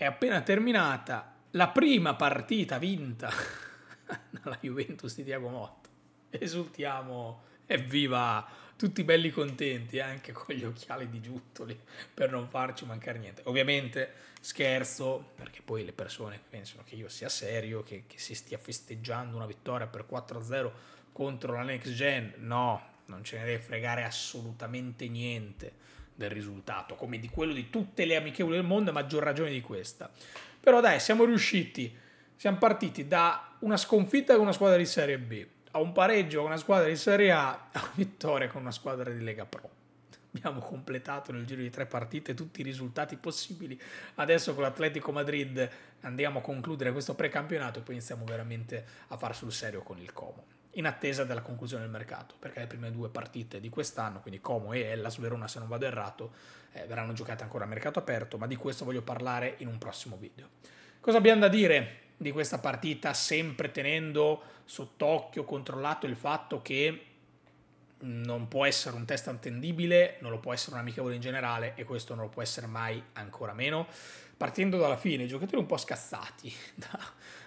è appena terminata la prima partita vinta dalla Juventus di Diago Motto. Esultiamo, evviva, tutti belli contenti eh, anche con gli occhiali di Giuttoli per non farci mancare niente. Ovviamente scherzo, perché poi le persone pensano che io sia serio, che, che si stia festeggiando una vittoria per 4-0 contro la Next Gen. No, non ce ne deve fregare assolutamente niente del risultato, come di quello di tutte le amichevoli del mondo, a maggior ragione di questa. Però dai, siamo riusciti, siamo partiti da una sconfitta con una squadra di Serie B, a un pareggio con una squadra di Serie A, a una vittoria con una squadra di Lega Pro. Abbiamo completato nel giro di tre partite tutti i risultati possibili. Adesso con l'Atletico Madrid andiamo a concludere questo precampionato e poi iniziamo veramente a far sul serio con il Como in attesa della conclusione del mercato, perché le prime due partite di quest'anno, quindi Como e Hellas Verona se non vado errato, eh, verranno giocate ancora a mercato aperto, ma di questo voglio parlare in un prossimo video. Cosa abbiamo da dire di questa partita, sempre tenendo sott'occhio, controllato il fatto che non può essere un test attendibile, non lo può essere un amichevole in generale e questo non lo può essere mai ancora meno partendo dalla fine, giocatori un po' scazzati da,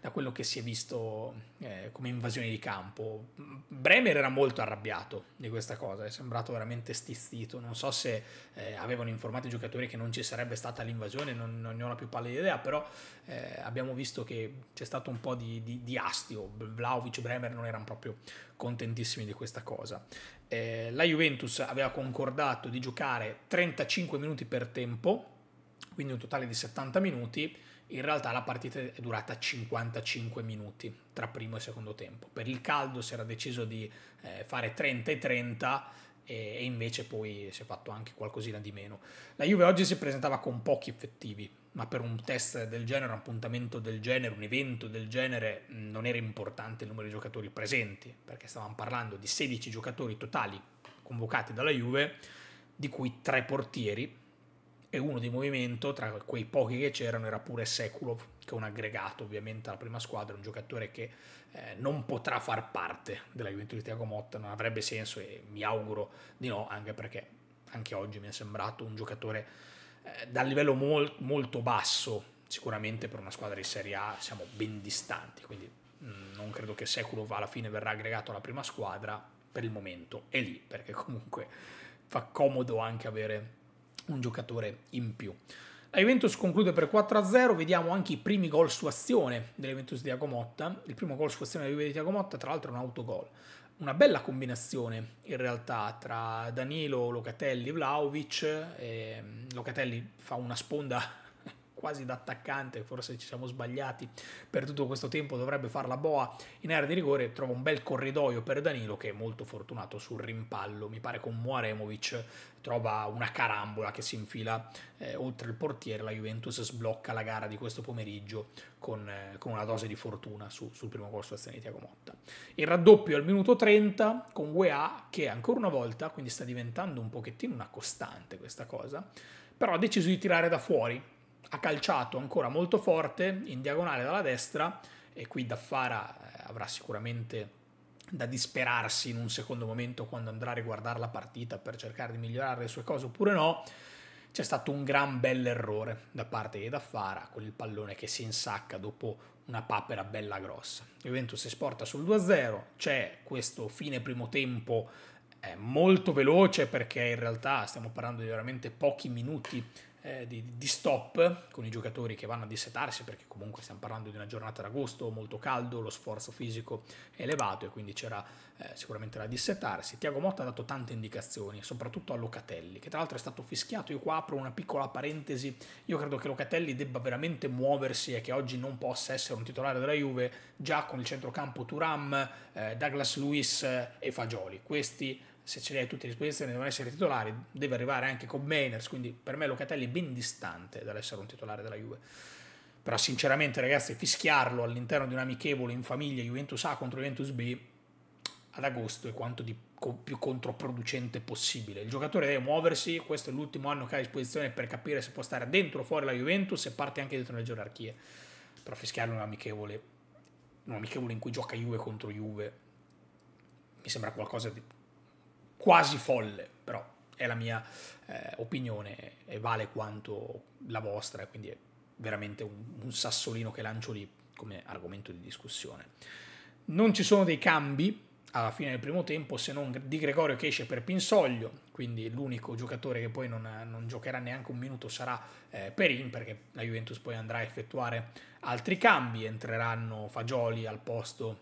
da quello che si è visto eh, come invasione di campo. Bremer era molto arrabbiato di questa cosa, è sembrato veramente stizzito. Non so se eh, avevano informato i giocatori che non ci sarebbe stata l'invasione, non, non ne ho la più pallida idea, però eh, abbiamo visto che c'è stato un po' di, di, di astio. Vlaovic e Bremer non erano proprio contentissimi di questa cosa. Eh, la Juventus aveva concordato di giocare 35 minuti per tempo quindi un totale di 70 minuti, in realtà la partita è durata 55 minuti tra primo e secondo tempo. Per il caldo si era deciso di eh, fare 30 e 30 e, invece poi si è fatto anche qualcosina di meno. La Juve oggi si presentava con pochi effettivi, ma per un test del genere, un appuntamento del genere, un evento del genere, mm, non era importante il numero di giocatori presenti, perché stavamo parlando di 16 giocatori totali convocati dalla Juve, di cui tre portieri, e uno di movimento, tra quei pochi che c'erano, era pure Sekulov, che è un aggregato ovviamente alla prima squadra, un giocatore che eh, non potrà far parte della Juventus di Tiago Motta, non avrebbe senso e mi auguro di no, anche perché anche oggi mi è sembrato un giocatore eh, dal livello mol- molto basso, sicuramente per una squadra di Serie A siamo ben distanti, quindi mh, mm, non credo che Sekulov alla fine verrà aggregato alla prima squadra, per il momento è lì, perché comunque fa comodo anche avere un giocatore in più. La Juventus conclude per 4-0, vediamo anche i primi gol su azione della Juventus di Agomotta. Il primo gol su azione della Juventus di Agomotta, tra l'altro, è un autogol. Una bella combinazione in realtà tra Danilo, Locatelli, Vlaovic. Ehm, Locatelli fa una sponda quasi da attaccante, forse ci siamo sbagliati per tutto questo tempo, dovrebbe fare la boa in area di rigore, trova un bel corridoio per Danilo che è molto fortunato sul rimpallo, mi pare con Muaremovic trova una carambola che si infila eh, oltre il portiere, la Juventus sblocca la gara di questo pomeriggio con, eh, con una dose di fortuna su, sul primo gol a di Tiago Motta. Il raddoppio al minuto 30 con UEA che ancora una volta, quindi sta diventando un pochettino una costante questa cosa, però ha deciso di tirare da fuori ha calciato ancora molto forte in diagonale dalla destra e qui Daffara eh, avrà sicuramente da disperarsi in un secondo momento quando andrà a riguardare la partita per cercare di migliorare le sue cose oppure no. C'è stato un gran bell'errore da parte di Daffara con il pallone che si insacca dopo una papera bella grossa. Juventus si sporta sul 2-0, c'è questo fine primo tempo eh, molto veloce perché in realtà stiamo parlando di veramente pochi minuti eh, di, di, stop con i giocatori che vanno a dissetarsi perché comunque stiamo parlando di una giornata d'agosto molto caldo, lo sforzo fisico è elevato e quindi c'era eh, sicuramente da dissetarsi. Tiago Motta ha dato tante indicazioni, soprattutto a Locatelli, che tra l'altro è stato fischiato. Io qua apro una piccola parentesi, io credo che Locatelli debba veramente muoversi e che oggi non possa essere un titolare della Juve già con il centrocampo Turam, eh, Douglas Luis eh, e Fagioli. Questi se ce li hai tutti a disposizione devono essere titolari, deve arrivare anche con Mainers, quindi per me Locatelli è ben distante dall'essere un titolare della Juve. Però sinceramente ragazzi, fischiarlo all'interno di un amichevole in famiglia Juventus A contro Juventus B ad agosto è quanto di più controproducente possibile. Il giocatore deve muoversi, questo è l'ultimo anno che ha a disposizione per capire se può stare dentro o fuori la Juventus e parte anche dentro le gerarchie. Però fischiarlo un amichevole, in un amichevole in cui gioca Juve contro Juve, mi sembra qualcosa di quasi folle, però è la mia eh, opinione e vale quanto la vostra, quindi è veramente un, un sassolino che lancio lì come argomento di discussione. Non ci sono dei cambi alla fine del primo tempo se non di Gregorio che esce per Pinsoglio, quindi l'unico giocatore che poi non, non, giocherà neanche un minuto sarà eh, Perin perché la Juventus poi andrà a effettuare altri cambi, entreranno Fagioli al posto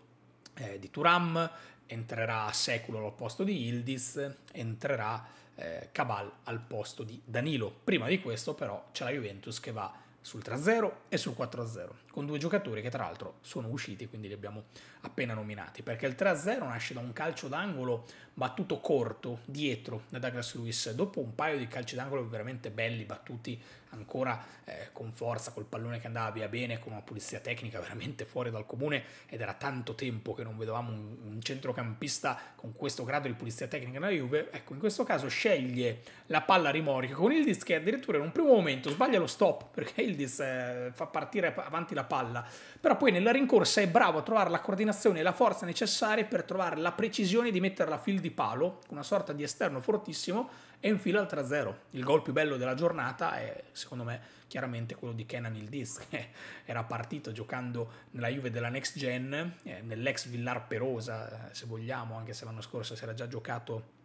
eh, di Turam, entrerà Seculo al posto di Ildiz, entrerà eh, Cabal al posto di Danilo. Prima di questo però c'è la Juventus che va sul 3-0 e sul 4-0 con due giocatori che tra l'altro sono usciti, quindi li abbiamo appena nominati, perché il 3-0 nasce da un calcio d'angolo battuto corto dietro da Douglas Lewis, dopo un paio di calci d'angolo veramente belli, battuti ancora eh, con forza, col pallone che andava via bene, con una pulizia tecnica veramente fuori dal comune ed era tanto tempo che non vedevamo un, un centrocampista con questo grado di pulizia tecnica nella Juve, ecco in questo caso sceglie la palla rimorica con Ildiz che addirittura in un primo momento sbaglia lo stop perché Ildiz eh, fa partire avanti la palla, però poi nella rincorsa è bravo a trovare la coordinazione e la forza necessarie per trovare la precisione di metterla a fil di palo, una sorta di esterno fortissimo, e infila al 3-0. Il gol più bello della giornata è, secondo me, chiaramente quello di Kenan Ildiz, che era partito giocando nella Juve della Next Gen, eh, nell'ex Villar Perosa, eh, se vogliamo, anche se l'anno scorso si era già giocato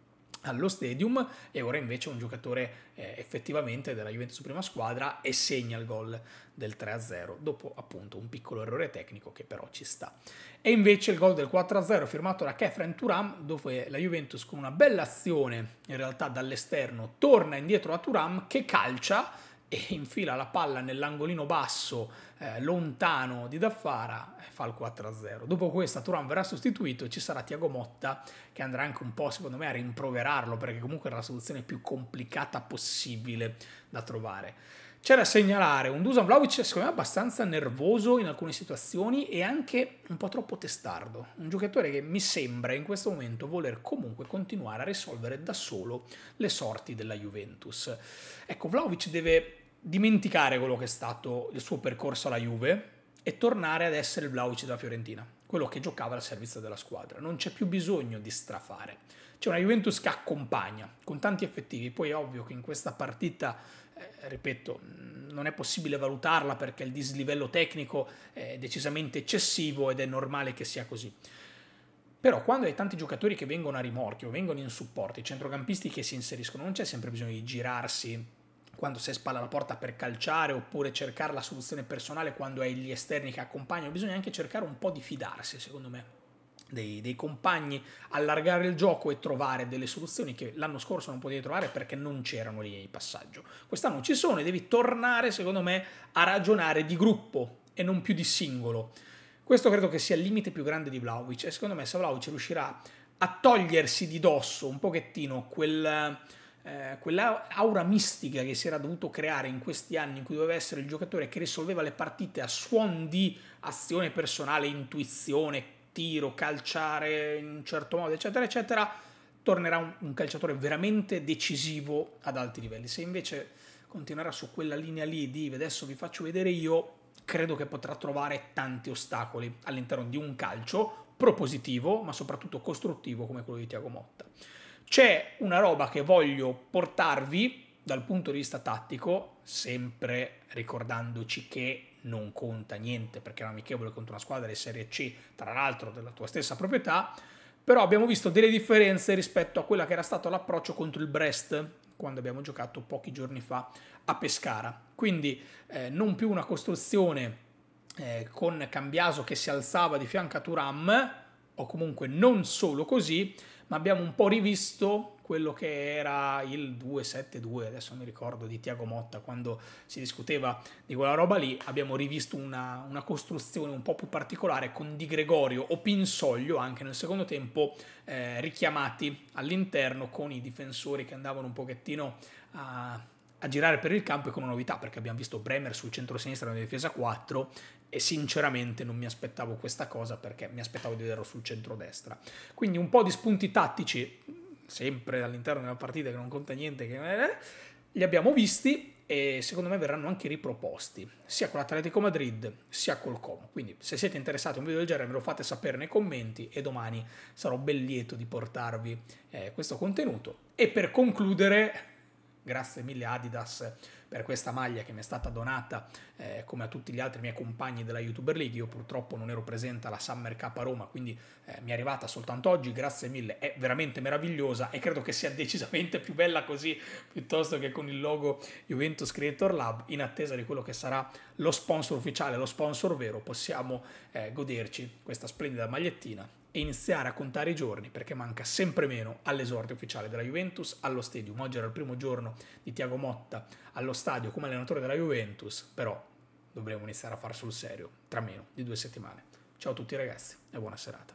allo stadium e ora invece è un giocatore eh, effettivamente della Juventus prima squadra e segna il gol del 3-0 dopo appunto un piccolo errore tecnico che però ci sta. E invece il gol del 4-0 firmato da Kefren Turam dove la Juventus con una bella azione in realtà dall'esterno torna indietro a Turam che calcia e infila la palla nell'angolino basso eh, lontano di Daffara e fa il 4-0. Dopo questa Turan verrà sostituito e ci sarà Tiago Motta che andrà anche un po' secondo me a rimproverarlo perché comunque era la soluzione più complicata possibile da trovare. C'è da segnalare un Dusan Vlaovic secondo me abbastanza nervoso in alcune situazioni e anche un po' troppo testardo, un giocatore che mi sembra in questo momento voler comunque continuare a risolvere da solo le sorti della Juventus. Ecco, Vlaovic deve dimenticare quello che è stato il suo percorso alla Juve e tornare ad essere il Vlaovic della Fiorentina, quello che giocava al servizio della squadra. Non c'è più bisogno di strafare. C'è una Juventus che accompagna con tanti effettivi, poi è ovvio che in questa partita eh, ripeto, non è possibile valutarla perché il dislivello tecnico è decisamente eccessivo ed è normale che sia così. Però quando hai tanti giocatori che vengono a rimorchio, vengono in supporto, i centrocampisti che si inseriscono, non c'è sempre bisogno di girarsi quando si è spalla la porta per calciare oppure cercare la soluzione personale quando hai gli esterni che accompagnano, bisogna anche cercare un po' di fidarsi, secondo me dei, dei, compagni, allargare il gioco e trovare delle soluzioni che l'anno scorso non potevi trovare perché non c'erano lì di passaggio. Quest'anno ci sono e devi tornare, secondo me, a ragionare di gruppo e non più di singolo. Questo credo che sia il limite più grande di Vlaovic e secondo me se Vlaovic riuscirà a togliersi di dosso un pochettino quel, eh, quella aura mistica che si era dovuto creare in questi anni in cui doveva essere il giocatore che risolveva le partite a suon di azione personale, intuizione, tiro, calciare in un certo modo, eccetera, eccetera, tornerà un, un calciatore veramente decisivo ad alti livelli. Se invece continuerà su quella linea lì di adesso vi faccio vedere io, credo che potrà trovare tanti ostacoli all'interno di un calcio propositivo, ma soprattutto costruttivo come quello di Tiago Motta. C'è una roba che voglio portarvi dal punto di vista tattico, sempre ricordandoci che non conta niente perché è un amichevole contro una squadra di Serie C, tra l'altro della tua stessa proprietà, però abbiamo visto delle differenze rispetto a quella che era stato l'approccio contro il Brest quando abbiamo giocato pochi giorni fa a Pescara. Quindi eh, non più una costruzione eh, con Cambiaso che si alzava di fianco a Turam, o comunque non solo così, ma abbiamo un po' rivisto quello che era il 272, adesso mi ricordo, di Tiago Motta, quando si discuteva di quella roba lì, abbiamo rivisto una, una costruzione un po' più particolare con Di Gregorio o Pinsoglio anche nel secondo tempo eh, richiamati all'interno con i difensori che andavano un pochettino a, a girare per il campo e con una novità, perché abbiamo visto Bremer sul centro-sinistra nella difesa 4 e sinceramente non mi aspettavo questa cosa perché mi aspettavo di vederlo sul centro-destra. Quindi un po' di spunti tattici sempre all'interno della partita che non conta niente, che... li abbiamo visti e secondo me verranno anche riproposti sia con l'Atletico Madrid sia col Como. Quindi se siete interessati a un video del genere me lo fate sapere nei commenti e domani sarò ben lieto di portarvi eh, questo contenuto. E per concludere, grazie mille Adidas per questa maglia che mi è stata donata eh, come a tutti gli altri miei compagni della YouTuber League. Io purtroppo non ero presente alla Summer Cup a Roma, quindi eh, mi è arrivata soltanto oggi, grazie mille, è veramente meravigliosa e credo che sia decisamente più bella così piuttosto che con il logo Juventus Creator Lab in attesa di quello che sarà lo sponsor ufficiale, lo sponsor vero, possiamo eh, goderci questa splendida magliettina e iniziare a contare i giorni perché manca sempre meno all'esordio ufficiale della Juventus allo stadium. Oggi era il primo giorno di Tiago Motta allo stadium stadio come allenatore della Juventus, però dovremo iniziare a far sul serio, tra meno di due settimane. Ciao a tutti ragazzi e buona serata.